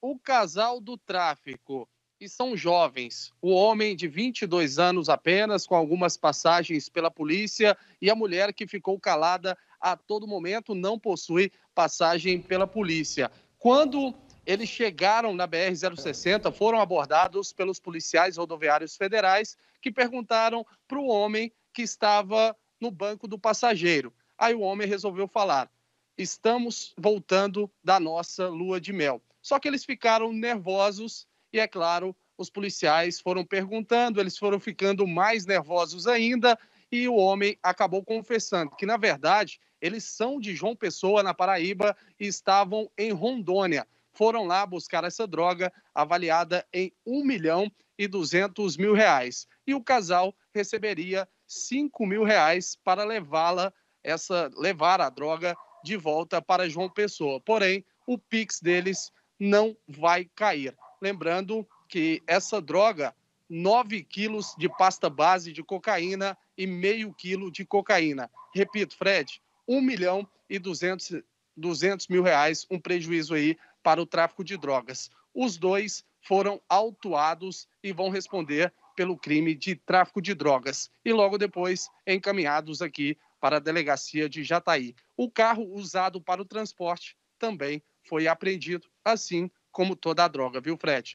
o casal do tráfico. E são jovens. O homem de 22 anos apenas, com algumas passagens pela polícia, e a mulher que ficou calada a todo momento, não possui passagem pela polícia. Quando eles chegaram na BR-060, foram abordados pelos policiais rodoviários federais, que perguntaram para o homem que estava no banco do passageiro. Aí o homem resolveu falar: estamos voltando da nossa lua de mel. Só que eles ficaram nervosos e, é claro, os policiais foram perguntando, eles foram ficando mais nervosos ainda e o homem acabou confessando que, na verdade, eles são de João Pessoa, na Paraíba, e estavam em Rondônia. Foram lá buscar essa droga avaliada em 1 milhão e 200 mil reais. E o casal receberia 5 mil reais para levá-la, essa levar a droga de volta para João Pessoa. Porém, o Pix deles não vai cair. Lembrando que essa droga, 9 quilos de pasta base de cocaína e meio quilo de cocaína. Repito, Fred, 1 milhão e 200, 200 mil reais, um prejuízo aí para o tráfico de drogas. Os dois foram autuados e vão responder pelo crime de tráfico de drogas. E logo depois, encaminhados aqui para a delegacia de Jataí. O carro usado para o transporte também foi apreendido, assim como toda a droga, viu, Fred?